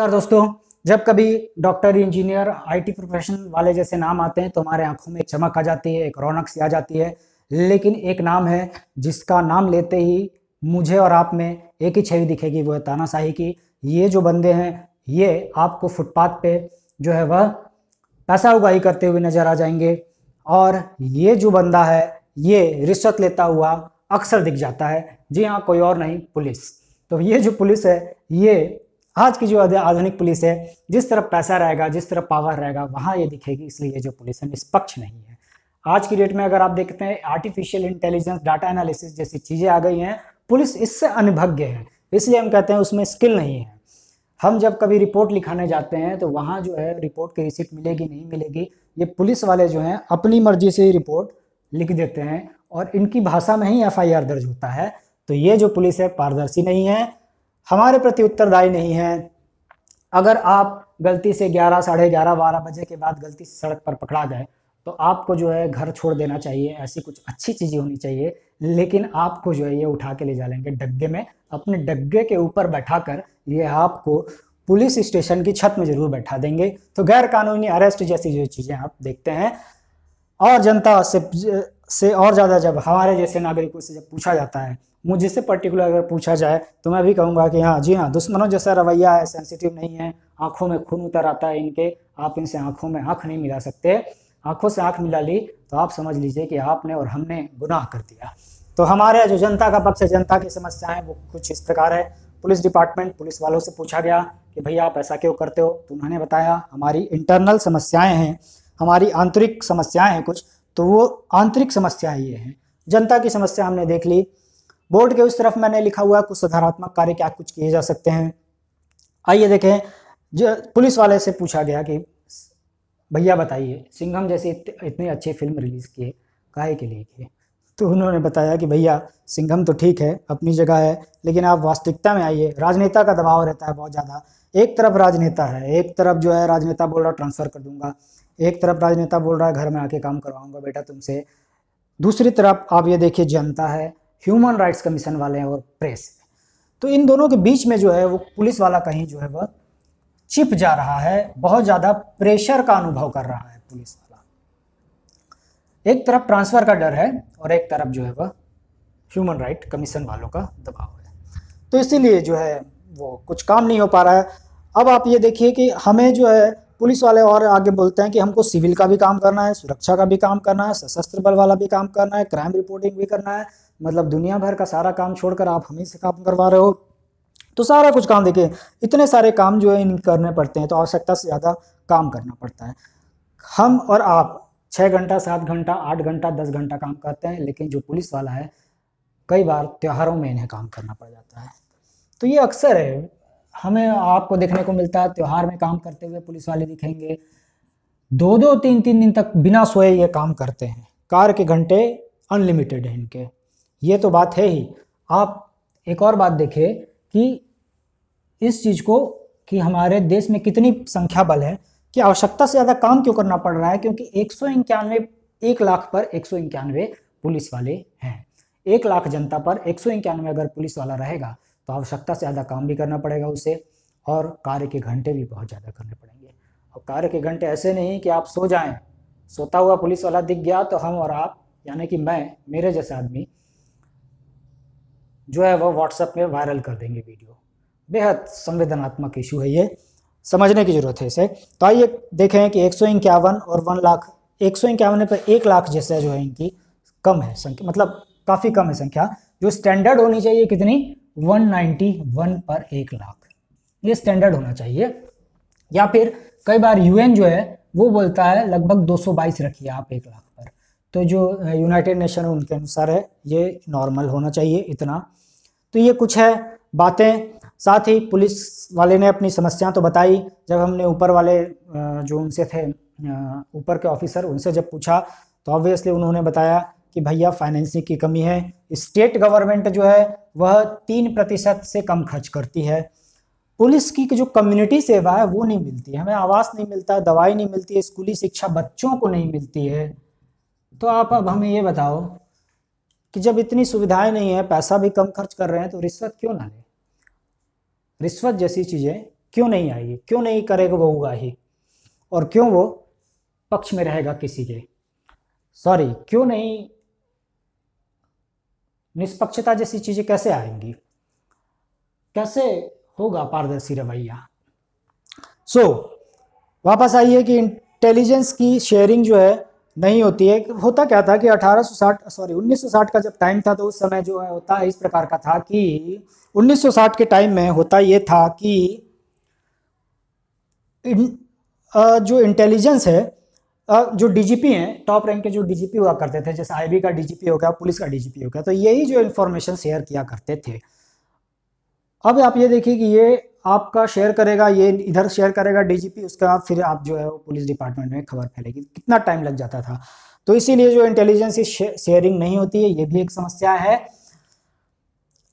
नमस्कार दोस्तों जब कभी डॉक्टर इंजीनियर आईटी प्रोफेशन वाले जैसे नाम आते हैं तो हमारे आंखों में चमक आ जाती है एक रौनक सी आ जाती है लेकिन एक नाम है जिसका नाम लेते ही मुझे और आप में एक ही छवि दिखेगी वो है तानाशाही की ये जो बंदे हैं ये आपको फुटपाथ पे जो है वह पैसा उगाही करते हुए नजर आ जाएंगे और ये जो बंदा है ये रिश्वत लेता हुआ अक्सर दिख जाता है जी हाँ कोई और नहीं पुलिस तो ये जो पुलिस है ये आज की जो आधुनिक पुलिस है जिस तरफ पैसा रहेगा जिस तरफ पावर रहेगा वहाँ ये दिखेगी इसलिए जो पुलिस है निष्पक्ष नहीं है आज की डेट में अगर आप देखते हैं आर्टिफिशियल इंटेलिजेंस डाटा एनालिसिस जैसी चीज़ें आ गई हैं पुलिस इससे अनभिज्ञ है इसलिए हम कहते हैं उसमें स्किल नहीं है हम जब कभी रिपोर्ट लिखाने जाते हैं तो वहाँ जो है रिपोर्ट की रिसिप्ट मिलेगी नहीं मिलेगी ये पुलिस वाले जो हैं अपनी मर्जी से ही रिपोर्ट लिख देते हैं और इनकी भाषा में ही एफ दर्ज होता है तो ये जो पुलिस है पारदर्शी नहीं है हमारे प्रति उत्तरदायी नहीं है अगर आप गलती से ग्यारह साढ़े ग्यारह बारह बजे के बाद गलती से सड़क पर पकड़ा जाए तो आपको जो है घर छोड़ देना चाहिए ऐसी कुछ अच्छी चीज़ें होनी चाहिए लेकिन आपको जो है ये उठा के ले जा लेंगे डग्गे में अपने डग्गे के ऊपर बैठा कर ये आपको पुलिस स्टेशन की छत में जरूर बैठा देंगे तो गैर कानूनी अरेस्ट जैसी जो चीज़ें आप देखते हैं और जनता से से और ज़्यादा जब हमारे जैसे नागरिकों से जब पूछा जाता है मुझसे पर्टिकुलर अगर पूछा जाए तो मैं भी कहूँगा कि हाँ जी हाँ दुश्मनों जैसा रवैया है सेंसिटिव नहीं है आँखों में खून उतर आता है इनके आप इनसे आँखों में आँख नहीं मिला सकते आँखों से आँख मिला ली तो आप समझ लीजिए कि आपने और हमने गुनाह कर दिया तो हमारे जो जनता का पक्ष है जनता की समस्याएं वो कुछ इस प्रकार है पुलिस डिपार्टमेंट पुलिस वालों से पूछा गया कि भैया आप ऐसा क्यों करते हो तो उन्होंने बताया हमारी इंटरनल समस्याएं हैं हमारी आंतरिक समस्याएं हैं कुछ तो वो आंतरिक समस्याएं ये हैं जनता की समस्या हमने देख ली बोर्ड के उस तरफ मैंने लिखा हुआ है कुछ सुधारात्मक कार्य क्या कुछ किए जा सकते हैं आइए देखें जो पुलिस वाले से पूछा गया कि भैया बताइए सिंघम जैसे इतने अच्छे फिल्म रिलीज़ किए काय के लिए किए तो उन्होंने बताया कि भैया सिंघम तो ठीक है अपनी जगह है लेकिन आप वास्तविकता में आइए राजनेता का दबाव रहता है बहुत ज़्यादा एक तरफ राजनेता है एक तरफ जो है राजनेता बोल रहा ट्रांसफ़र कर दूंगा एक तरफ राजनेता बोल रहा है घर में आके काम करवाऊंगा बेटा तुमसे दूसरी तरफ आप ये देखिए जनता है ह्यूमन राइट्स कमीशन वाले हैं और प्रेस तो इन दोनों के बीच में जो है वो पुलिस वाला कहीं जो है वह चिप जा रहा है बहुत ज़्यादा प्रेशर का अनुभव कर रहा है पुलिस वाला एक तरफ ट्रांसफ़र का डर है और एक तरफ जो है वह ह्यूमन राइट कमीशन वालों का दबाव है तो इसीलिए जो है वो कुछ काम नहीं हो पा रहा है अब आप ये देखिए कि हमें जो है पुलिस वाले और आगे बोलते हैं कि हमको सिविल का भी काम करना है सुरक्षा का भी काम करना है सशस्त्र बल वाला भी काम करना है क्राइम रिपोर्टिंग भी करना है मतलब दुनिया भर का सारा काम छोड़कर आप हमें से काम करवा रहे हो तो सारा कुछ काम देखिए इतने सारे काम जो है करने पड़ते हैं तो आवश्यकता से ज़्यादा काम करना पड़ता है हम और आप छः घंटा सात घंटा आठ घंटा दस घंटा काम करते हैं लेकिन जो पुलिस वाला है कई बार त्योहारों में इन्हें काम करना पड़ जाता है तो ये अक्सर है हमें आपको देखने को मिलता है त्यौहार में काम करते हुए पुलिस वाले दिखेंगे दो दो तीन तीन दिन तक बिना सोए ये काम करते हैं कार के घंटे अनलिमिटेड हैं इनके ये तो बात है ही आप एक और बात देखें कि इस चीज़ को कि हमारे देश में कितनी संख्या बल है कि आवश्यकता से ज़्यादा काम क्यों करना पड़ रहा है क्योंकि एक सौ इक्यानवे एक लाख पर एक सौ इक्यानवे पुलिस वाले हैं एक लाख जनता पर एक सौ इक्यानवे अगर पुलिस वाला रहेगा तो आवश्यकता से ज़्यादा काम भी करना पड़ेगा उसे और कार्य के घंटे भी बहुत ज़्यादा करने पड़ेंगे और कार्य के घंटे ऐसे नहीं कि आप सो जाएं सोता हुआ पुलिस वाला दिख गया तो हम और आप यानी कि मैं मेरे जैसे आदमी जो है वह व्हाट्सएप में वायरल कर देंगे वीडियो बेहद संवेदनात्मक इशू है ये समझने की ज़रूरत है इसे तो आइए देखें कि एक सौ इक्यावन और वन लाख एक सौ इक्यावन पर एक लाख जैसे जो है इनकी कम है संख्या मतलब काफ़ी कम है संख्या जो स्टैंडर्ड होनी चाहिए कितनी 191 पर एक लाख ये स्टैंडर्ड होना चाहिए या फिर कई बार यूएन जो है वो बोलता है लगभग 222 रखिए आप एक लाख पर तो जो यूनाइटेड नेशन उनके अनुसार है ये नॉर्मल होना चाहिए इतना तो ये कुछ है बातें साथ ही पुलिस वाले ने अपनी समस्या तो बताई जब हमने ऊपर वाले जो उनसे थे ऊपर के ऑफिसर उनसे जब पूछा तो ऑब्वियसली उन्होंने बताया कि भैया फाइनेंसिंग की कमी है स्टेट गवर्नमेंट जो है वह तीन प्रतिशत से कम खर्च करती है पुलिस की जो कम्युनिटी सेवा है वो नहीं मिलती हमें आवास नहीं मिलता दवाई नहीं मिलती स्कूली शिक्षा बच्चों को नहीं मिलती है तो आप अब हमें ये बताओ कि जब इतनी सुविधाएं नहीं है पैसा भी कम खर्च कर रहे हैं तो रिश्वत क्यों ना लें रिश्वत जैसी चीज़ें क्यों नहीं आएगी क्यों नहीं करेगा वो ही और क्यों वो पक्ष में रहेगा किसी के सॉरी क्यों नहीं निष्पक्षता जैसी चीज़ें कैसे आएंगी कैसे होगा पारदर्शी रवैया सो so, वापस आइए कि इंटेलिजेंस की शेयरिंग जो है नहीं होती है होता क्या था कि 1860 सॉरी 1960 का जब टाइम था तो उस समय जो है होता है इस प्रकार का था कि 1960 के टाइम में होता ये था कि इन, जो इंटेलिजेंस है जो डीजीपी हैं टॉप रैंक के जो डीजीपी हुआ करते थे जैसे आईबी का डीजीपी हो गया पुलिस का डीजीपी हो गया तो यही जो इन्फॉर्मेशन शेयर किया करते थे अब आप ये देखिए कि ये आपका शेयर करेगा ये इधर शेयर करेगा डीजीपी उसके बाद फिर आप जो है वो पुलिस डिपार्टमेंट में खबर फैलेगी कितना टाइम लग जाता था तो इसीलिए जो इंटेलिजेंस शेयरिंग नहीं होती है ये भी एक समस्या है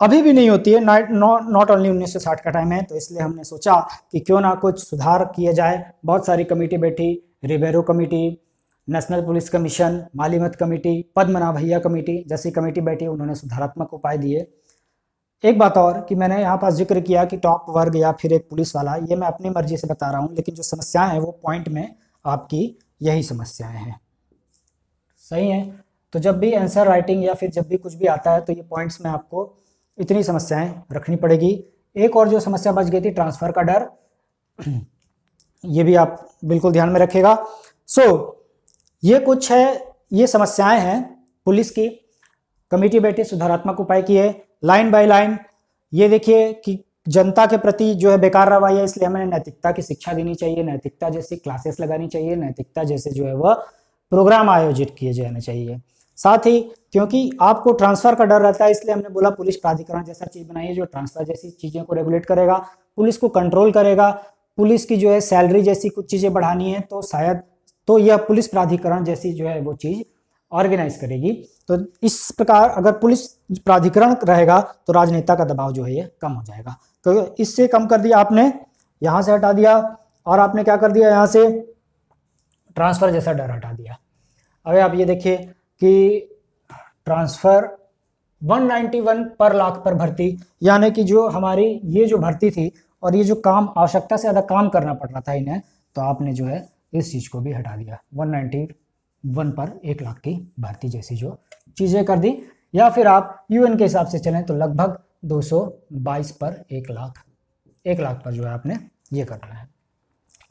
अभी भी नहीं होती है नॉट ओनली 1960 का टाइम है तो इसलिए हमने सोचा कि क्यों ना कुछ सुधार किया जाए बहुत सारी कमेटी बैठी Ribeiro committee national police commission Malimath committee भैया कमेटी जैसी कमेटी बैठी उन्होंने सुधारात्मक उपाय दिए एक बात और कि मैंने यहाँ पास जिक्र किया कि टॉप वर्ग या फिर एक पुलिस वाला ये मैं अपनी मर्जी से बता रहा हूँ लेकिन जो समस्याएं हैं वो पॉइंट में आपकी यही समस्याएं हैं सही है तो जब भी आंसर राइटिंग या फिर जब भी कुछ भी आता है तो ये पॉइंट्स में आपको इतनी समस्याएं रखनी पड़ेगी एक और जो समस्या बच गई थी ट्रांसफ़र का डर ये भी आप बिल्कुल ध्यान में रखेगा सो so, ये कुछ है ये समस्याएं हैं पुलिस की कमेटी बैठी सुधारात्मक उपाय किए लाइन बाय लाइन ये देखिए कि जनता के प्रति जो है बेकार रवैया इसलिए हमें नैतिकता की शिक्षा देनी चाहिए नैतिकता जैसी क्लासेस लगानी चाहिए नैतिकता जैसे जो है वह प्रोग्राम आयोजित किए जाने चाहिए साथ ही क्योंकि आपको ट्रांसफर का डर रहता है इसलिए हमने बोला पुलिस प्राधिकरण जैसा चीज बनाई है जो ट्रांसफर जैसी चीजों को रेगुलेट करेगा पुलिस को कंट्रोल करेगा पुलिस की जो है सैलरी जैसी कुछ चीजें बढ़ानी है तो शायद तो यह पुलिस प्राधिकरण जैसी जो है वो चीज ऑर्गेनाइज करेगी तो इस प्रकार अगर पुलिस प्राधिकरण रहेगा तो राजनेता का दबाव जो है ये कम हो जाएगा तो इससे कम कर दिया आपने यहां से हटा दिया और आपने क्या कर दिया यहां से ट्रांसफ़र जैसा डर हटा दिया अबे आप ये देखिए कि ट्रांसफ़र 191 पर लाख पर भर्ती यानी कि जो हमारी ये जो भर्ती थी और ये जो काम आवश्यकता से ज़्यादा काम करना पड़ रहा था इन्हें तो आपने जो है इस चीज़ को भी हटा दिया वन वन पर एक लाख की भर्ती जैसी जो चीज़ें कर दी या फिर आप यूएन के हिसाब से चलें तो लगभग 222 पर एक लाख एक लाख पर जो है आपने ये करना है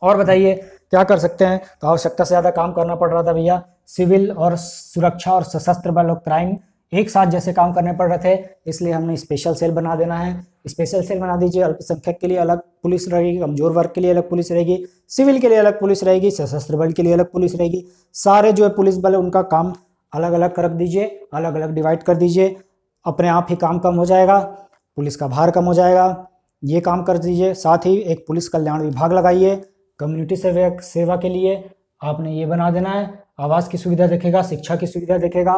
और बताइए क्या कर सकते हैं तो आवश्यकता से ज़्यादा काम करना पड़ रहा था भैया सिविल और सुरक्षा और सशस्त्र बल और क्राइम एक साथ जैसे काम करने पड़ रहे थे इसलिए हमने स्पेशल सेल बना देना है स्पेशल सेल बना दीजिए अल्पसंख्यक के लिए अलग पुलिस रहेगी कमजोर वर्ग के लिए अलग पुलिस रहेगी सिविल के लिए अलग पुलिस रहेगी सशस्त्र बल के लिए अलग पुलिस रहेगी सारे जो है पुलिस बल उनका काम अलग अलग कर दीजिए अलग अलग डिवाइड कर दीजिए अपने आप ही काम कम हो जाएगा पुलिस का भार कम हो जाएगा ये काम कर दीजिए साथ ही एक पुलिस कल्याण विभाग लगाइए कम्युनिटी सेवा सेवा के लिए आपने ये बना देना है आवास की सुविधा देखेगा शिक्षा की सुविधा देखेगा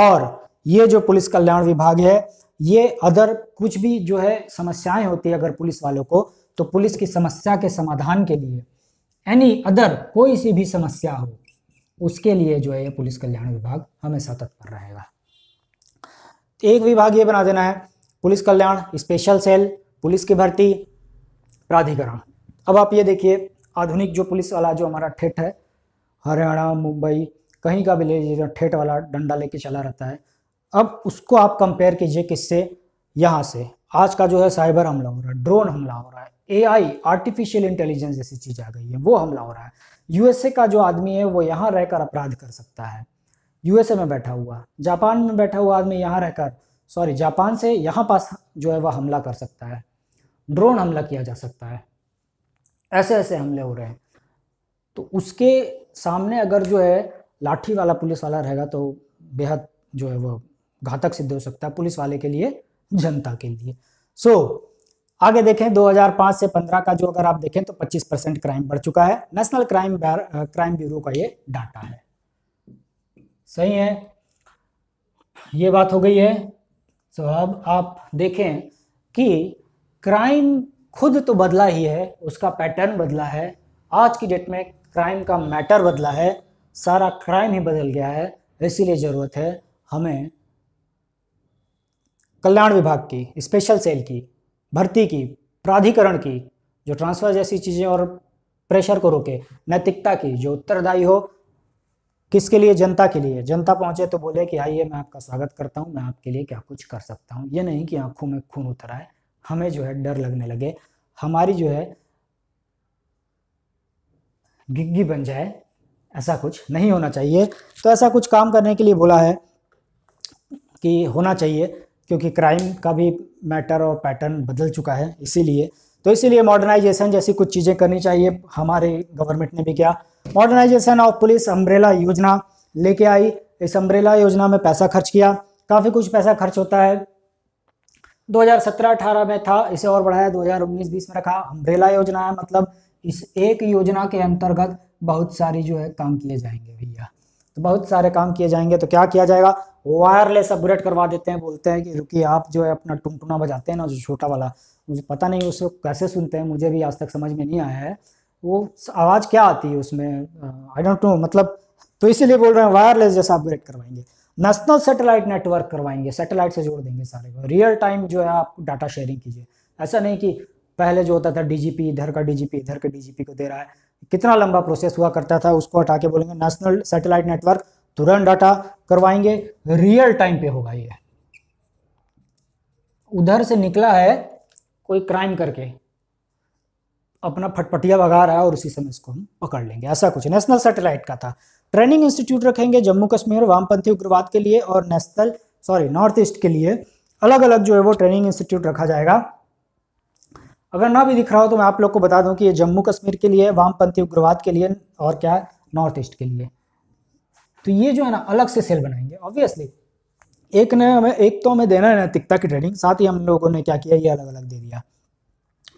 और ये जो पुलिस कल्याण विभाग है ये अदर कुछ भी जो है समस्याएं होती है अगर पुलिस वालों को तो पुलिस की समस्या के समाधान के लिए एनी अदर कोई सी भी समस्या हो उसके लिए जो है ये पुलिस कल्याण विभाग हमेशा तत्पर रहेगा एक विभाग ये बना देना है पुलिस कल्याण स्पेशल सेल पुलिस की भर्ती प्राधिकरण अब आप ये देखिए आधुनिक जो पुलिस वाला जो हमारा ठेठ है हरियाणा मुंबई कहीं का भी ले ठेठ वाला डंडा लेके चला रहता है अब उसको आप कंपेयर कीजिए किससे यहाँ से आज का जो है साइबर हमला हो रहा है ड्रोन हमला हो रहा है एआई आर्टिफिशियल इंटेलिजेंस जैसी चीज़ आ गई है वो हमला हो रहा है यूएसए का जो आदमी है वो यहाँ रहकर अपराध कर सकता है यूएसए में बैठा हुआ जापान में बैठा हुआ आदमी यहाँ रहकर सॉरी जापान से यहाँ पास जो है वह हमला कर सकता है ड्रोन हमला किया जा सकता है ऐसे ऐसे हमले हो रहे हैं तो उसके सामने अगर जो है लाठी वाला पुलिस वाला रहेगा तो बेहद जो है वह घातक सिद्ध हो सकता है पुलिस वाले के लिए जनता के लिए सो so, आगे देखें 2005 से 15 का जो अगर आप देखें तो 25 परसेंट क्राइम बढ़ चुका है नेशनल क्राइम क्राइम ब्यूरो का ये डाटा है सही है ये बात हो गई है so, अब आप देखें कि क्राइम खुद तो बदला ही है उसका पैटर्न बदला है आज की डेट में क्राइम का मैटर बदला है सारा क्राइम ही बदल गया है इसीलिए ज़रूरत है हमें कल्याण विभाग की स्पेशल सेल की भर्ती की प्राधिकरण की जो ट्रांसफर जैसी चीज़ें और प्रेशर को रोके नैतिकता की जो उत्तरदायी हो किसके लिए जनता के लिए जनता पहुंचे तो बोले कि आइए मैं आपका स्वागत करता हूं मैं आपके लिए क्या कुछ कर सकता हूं ये नहीं कि आंखों में खून उतर आए हमें जो है डर लगने लगे हमारी जो है गिग्गी बन जाए ऐसा कुछ नहीं होना चाहिए तो ऐसा कुछ काम करने के लिए बोला है कि होना चाहिए क्योंकि क्राइम का भी मैटर और पैटर्न बदल चुका है इसीलिए तो इसीलिए मॉडर्नाइजेशन जैसी कुछ चीज़ें करनी चाहिए हमारे गवर्नमेंट ने भी किया मॉडर्नाइजेशन ऑफ पुलिस अम्ब्रेला योजना लेके आई इस अम्ब्रेला योजना में पैसा खर्च किया काफ़ी कुछ पैसा खर्च होता है 2017-18 में था इसे और बढ़ाया 2019-20 में रखा अम्ब्रेला योजना है मतलब इस एक योजना के अंतर्गत बहुत सारी जो है काम किए जाएंगे भैया तो बहुत सारे काम किए जाएंगे तो क्या किया जाएगा वायरलेस अपग्रेड करवा देते हैं बोलते हैं कि रुकिए आप जो है अपना टुनटुना बजाते हैं ना जो छोटा वाला मुझे पता नहीं उसको कैसे सुनते हैं मुझे भी आज तक समझ में नहीं आया है वो आवाज़ क्या आती है उसमें आई डोंट नो मतलब तो इसीलिए बोल रहे हैं वायरलेस जैसा अपग्रेड करवाएंगे नेशनल सेटेलाइट नेटवर्क करवाएंगे सेटेलाइट से जोड़ देंगे सारे को रियल टाइम जो है आप डाटा शेयरिंग कीजिए ऐसा नहीं कि पहले जो होता था डीजीपी इधर का डीजीपी इधर का डीजीपी को दे रहा है कितना लंबा प्रोसेस हुआ करता था उसको हटा के बोलेंगे नेशनल सैटेलाइट नेटवर्क तुरंत डाटा करवाएंगे रियल टाइम पे होगा ये उधर से निकला है कोई क्राइम करके अपना फटपटिया भगा रहा है और उसी समय इसको हम पकड़ लेंगे ऐसा कुछ नेशनल सैटेलाइट का था ट्रेनिंग इंस्टीट्यूट रखेंगे जम्मू कश्मीर वामपंथी उग्रवाद के लिए और नेशनल सॉरी नॉर्थ ईस्ट के लिए अलग अलग जो है वो ट्रेनिंग इंस्टीट्यूट रखा जाएगा अगर ना भी दिख रहा हो तो मैं आप लोग को बता दूं कि ये जम्मू कश्मीर के लिए वामपंथी उग्रवाद के लिए और क्या है नॉर्थ ईस्ट के लिए तो ये जो है ना अलग से सेल बनाएंगे ऑब्वियसली एक ने हमें एक तो हमें देना है नैतिकता की ट्रेनिंग साथ ही हम लोगों ने क्या किया ये अलग अलग दे दिया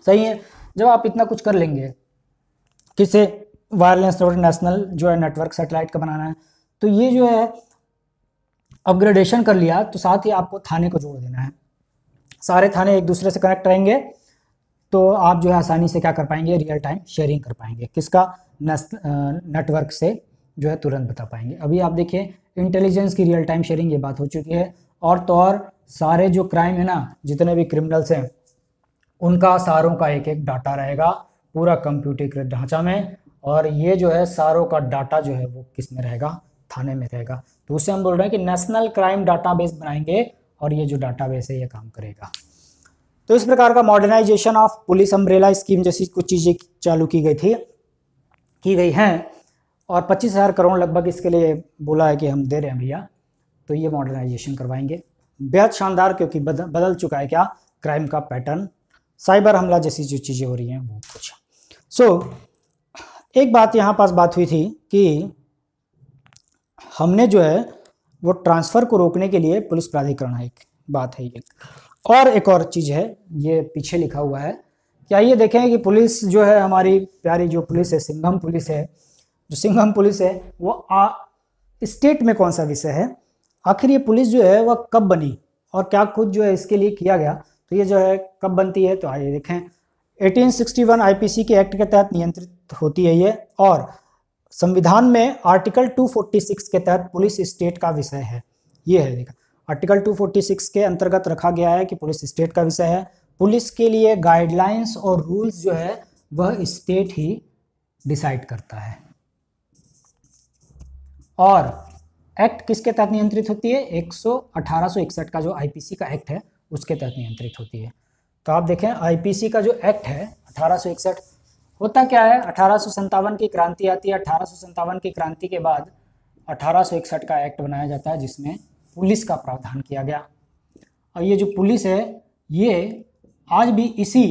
सही है जब आप इतना कुछ कर लेंगे किसे वायरलेस और नेशनल जो है नेटवर्क सेटेलाइट का बनाना है तो ये जो है अपग्रेडेशन कर लिया तो साथ ही आपको थाने को जोड़ देना है सारे थाने एक दूसरे से कनेक्ट रहेंगे तो आप जो है आसानी से क्या कर पाएंगे रियल टाइम शेयरिंग कर पाएंगे किसका नेटवर्क से जो है तुरंत बता पाएंगे अभी आप देखिए इंटेलिजेंस की रियल टाइम शेयरिंग ये बात हो चुकी है और तो और सारे जो क्राइम है ना जितने भी क्रिमिनल्स हैं उनका सारों का एक एक डाटा रहेगा पूरा कंप्यूटरीकृत ढांचा में और ये जो है सारों का डाटा जो है वो किस में रहेगा थाने में रहेगा तो उससे हम बोल रहे हैं कि नेशनल क्राइम डाटाबेस बनाएंगे और ये जो डाटाबेस है ये काम करेगा तो इस प्रकार का modernisation of police umbrella scheme जैसी कुछ चीज़ें चालू की गई थी की गई हैं और पच्चीस हज़ार करोड़ लगभग इसके लिए बोला है कि हम दे रहे हैं भैया तो ये मॉडर्नाइजेशन करवाएंगे बेहद शानदार क्योंकि बदल बदल चुका है क्या क्राइम का पैटर्न साइबर हमला जैसी जो चीज़ें हो रही हैं वो कुछ सो so, एक बात यहाँ पास बात हुई थी कि हमने जो है वो ट्रांसफ़र को रोकने के लिए पुलिस प्राधिकरण है एक बात है ये और एक और चीज़ है ये पीछे लिखा हुआ है कि आइए देखें कि पुलिस जो है हमारी प्यारी जो पुलिस है सिंघम पुलिस है जो सिंघम पुलिस है वो आ, स्टेट में कौन सा विषय है आखिर ये पुलिस जो है वह कब बनी और क्या कुछ जो है इसके लिए किया गया तो ये जो है कब बनती है तो आइए देखें 1861 आईपीसी के एक्ट के तहत नियंत्रित होती है ये और संविधान में आर्टिकल 246 के तहत पुलिस स्टेट का विषय है ये है देखा आर्टिकल 246 के अंतर्गत रखा गया है कि पुलिस स्टेट का विषय है पुलिस के लिए गाइडलाइंस और रूल्स जो है वह स्टेट ही डिसाइड करता है और एक्ट किसके तहत नियंत्रित होती है एक सौ का जो आईपीसी का एक्ट है उसके तहत नियंत्रित होती है तो आप देखें आईपीसी का जो एक्ट है अठारह होता क्या है अठारह की क्रांति आती है अठारह की क्रांति के बाद अठारह का एक्ट बनाया जाता है जिसमें पुलिस का प्रावधान किया गया और ये जो पुलिस है ये आज भी इसी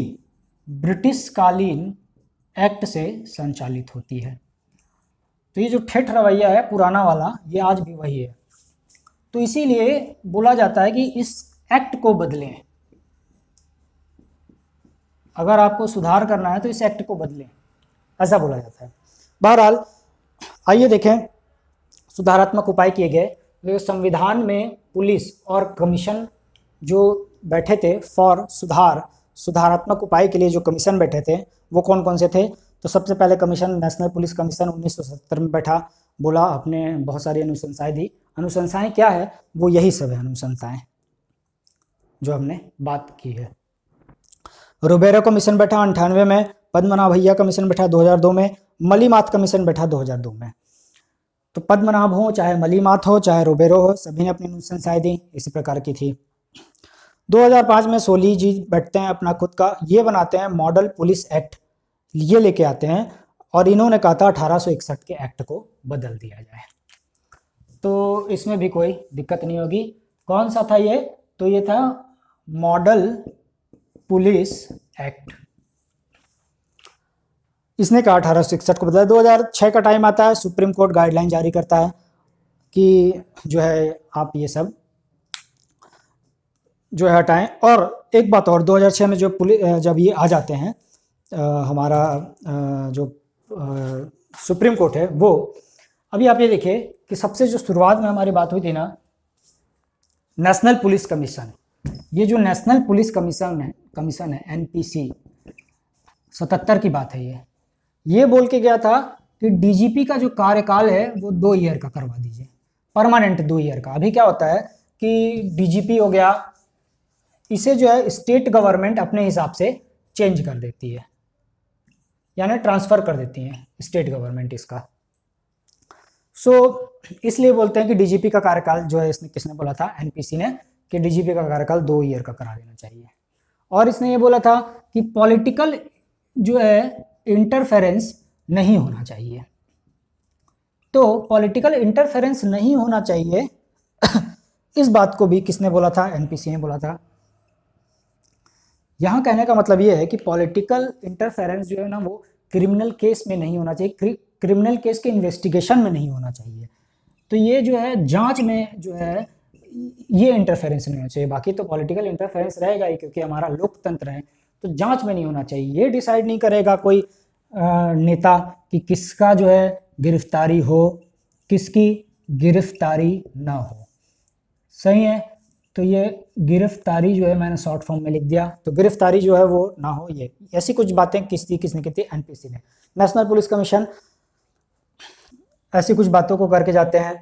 ब्रिटिशकालीन एक्ट से संचालित होती है तो ये जो ठेठ रवैया है पुराना वाला ये आज भी वही है तो इसीलिए बोला जाता है कि इस एक्ट को बदलें अगर आपको सुधार करना है तो इस एक्ट को बदलें ऐसा बोला जाता है बहरहाल आइए देखें सुधारात्मक उपाय किए गए तो संविधान में पुलिस और कमीशन जो बैठे थे फॉर सुधार सुधारात्मक उपाय के लिए जो कमीशन बैठे थे वो कौन कौन से थे तो सबसे पहले कमीशन नेशनल पुलिस कमीशन 1970 में बैठा बोला आपने बहुत सारी अनुशंसाएं दी अनुशंसाएं क्या है वो यही सब है अनुशंसाएं जो हमने बात की है रुबेरा कमीशन बैठा अंठानवे में भैया कमीशन बैठा 2002 में मलीमाथ कमीशन बैठा 2002 में तो पद्मनाभ हो चाहे मलिमाथ हो चाहे रोबेरो हो सभी ने अपनी अनुशंसाएं दी इसी प्रकार की थी 2005 में सोली जी बैठते हैं अपना खुद का ये बनाते हैं मॉडल पुलिस एक्ट ये लेके आते हैं और इन्होंने कहा था अठारह के एक्ट को बदल दिया जाए तो इसमें भी कोई दिक्कत नहीं होगी कौन सा था ये तो ये था मॉडल पुलिस एक्ट इसने कहा अठारह को बदला 2006 का टाइम आता है सुप्रीम कोर्ट गाइडलाइन जारी करता है कि जो है आप ये सब जो है हटाएं और एक बात और 2006 में जो पुलिस जब ये आ जाते हैं आ, हमारा आ, जो आ, सुप्रीम कोर्ट है वो अभी आप ये देखिए कि सबसे जो शुरुआत में हमारी बात हुई थी ना नेशनल पुलिस कमीशन ये जो नेशनल पुलिस कमीशन है कमीशन है एनपीसी सतहत्तर की बात है ये ये बोल के गया था कि डीजीपी का जो कार्यकाल है वो दो ईयर का करवा दीजिए परमानेंट दो ईयर का अभी क्या होता है कि डीजीपी हो गया इसे जो है स्टेट गवर्नमेंट अपने हिसाब से चेंज कर देती है यानी ट्रांसफ़र कर देती है स्टेट गवर्नमेंट इसका सो so, इसलिए बोलते हैं कि डीजीपी का कार्यकाल जो है इसने किसने बोला था एनपीसी ने कि डीजीपी का कार्यकाल दो ईयर का करा देना चाहिए और इसने ये बोला था कि पॉलिटिकल जो है इंटरफेरेंस नहीं होना चाहिए तो पॉलिटिकल इंटरफेरेंस नहीं होना चाहिए इस बात को भी किसने बोला था एनपीसी ने बोला था यहां कहने का मतलब यह है कि पॉलिटिकल इंटरफेरेंस जो है ना वो क्रिमिनल केस में नहीं होना चाहिए क्रिमिनल केस के इन्वेस्टिगेशन में नहीं होना चाहिए तो ये जो है जांच में जो है ये इंटरफेरेंस नहीं होना चाहिए बाकी तो पॉलिटिकल इंटरफेरेंस रहेगा ही क्योंकि हमारा लोकतंत्र है तो जांच में नहीं होना चाहिए ये डिसाइड नहीं करेगा कोई नेता कि किसका जो है गिरफ्तारी हो किसकी गिरफ्तारी ना हो सही है तो ये गिरफ्तारी जो है मैंने शॉर्ट फॉर्म में लिख दिया तो गिरफ्तारी जो है वो ना हो ये ऐसी कुछ बातें किस थी किसने की थी एनपीसी ने नेशनल पुलिस कमीशन ऐसी कुछ बातों को करके जाते हैं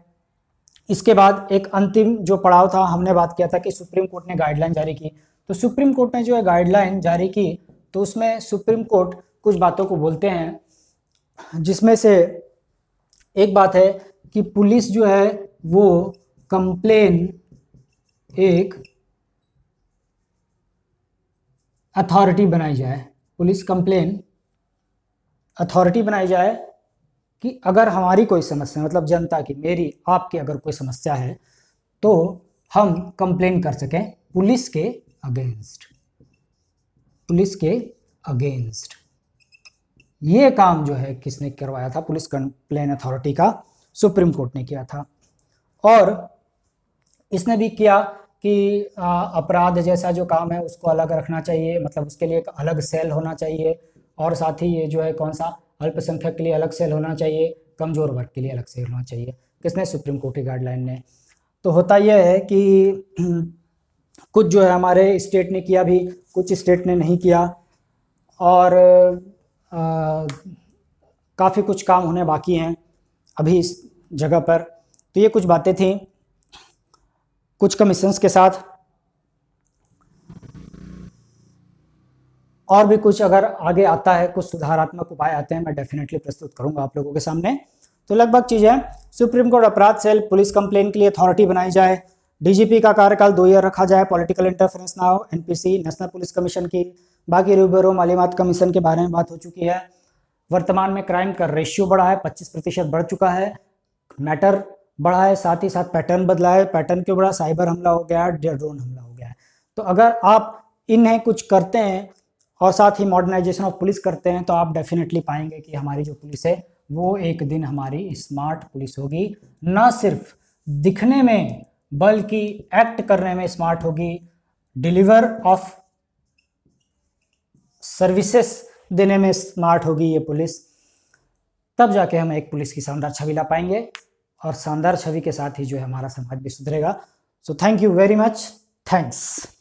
इसके बाद एक अंतिम जो पड़ाव था हमने बात किया था कि सुप्रीम कोर्ट ने गाइडलाइन जारी की तो सुप्रीम कोर्ट ने जो है गाइडलाइन जारी की तो उसमें सुप्रीम कोर्ट कुछ बातों को बोलते हैं जिसमें से एक बात है कि पुलिस जो है वो कंप्लेन एक अथॉरिटी बनाई जाए पुलिस कंप्लेन अथॉरिटी बनाई जाए कि अगर हमारी कोई समस्या मतलब जनता की मेरी आपकी अगर कोई समस्या है तो हम कंप्लेन कर सकें पुलिस के अगेंस्ट पुलिस के अगेंस्ट ये काम जो है किसने करवाया था पुलिस कंप्लेन अथॉरिटी का सुप्रीम कोर्ट ने किया था और इसने भी किया कि अपराध जैसा जो काम है उसको अलग रखना चाहिए मतलब उसके लिए एक अलग सेल होना चाहिए और साथ ही ये जो है कौन सा अल्पसंख्यक के लिए अलग सेल होना चाहिए कमज़ोर वर्ग के लिए अलग सेल होना चाहिए किसने सुप्रीम कोर्ट की गाइडलाइन ने तो होता यह है कि कुछ जो है हमारे स्टेट ने किया भी कुछ स्टेट ने नहीं किया और काफ़ी कुछ काम होने बाकी हैं अभी इस जगह पर तो ये कुछ बातें थी कुछ कमीशंस के साथ और भी कुछ अगर आगे आता है कुछ सुधारात्मक उपाय आते हैं मैं डेफिनेटली प्रस्तुत करूंगा आप लोगों के सामने तो लगभग चीजें सुप्रीम कोर्ट अपराध सेल पुलिस कंप्लेन के लिए अथॉरिटी बनाई जाए डीजीपी का कार्यकाल दो ईयर रखा जाए पॉलिटिकल इंटरफेरेंस ना हो एनपीसी नेशनल पुलिस कमीशन की बाकी रूबेरो मालीमत कमीशन के बारे में बात हो चुकी है वर्तमान में क्राइम का रेशियो बढ़ा है पच्चीस प्रतिशत बढ़ चुका है मैटर बढ़ा है साथ ही साथ पैटर्न बदला है पैटर्न क्यों बढ़ा साइबर हमला हो गया ड्रोन हमला हो गया है तो अगर आप इन्हें कुछ करते हैं और साथ ही मॉडर्नाइजेशन ऑफ पुलिस करते हैं तो आप डेफिनेटली पाएंगे कि हमारी जो पुलिस है वो एक दिन हमारी स्मार्ट पुलिस होगी ना सिर्फ दिखने में बल्कि एक्ट करने में स्मार्ट होगी डिलीवर ऑफ सर्विसेस देने में स्मार्ट होगी ये पुलिस तब जाके हम एक पुलिस की शानदार छवि ला पाएंगे और शानदार छवि के साथ ही जो है हमारा समाज भी सुधरेगा so thank you very much thanks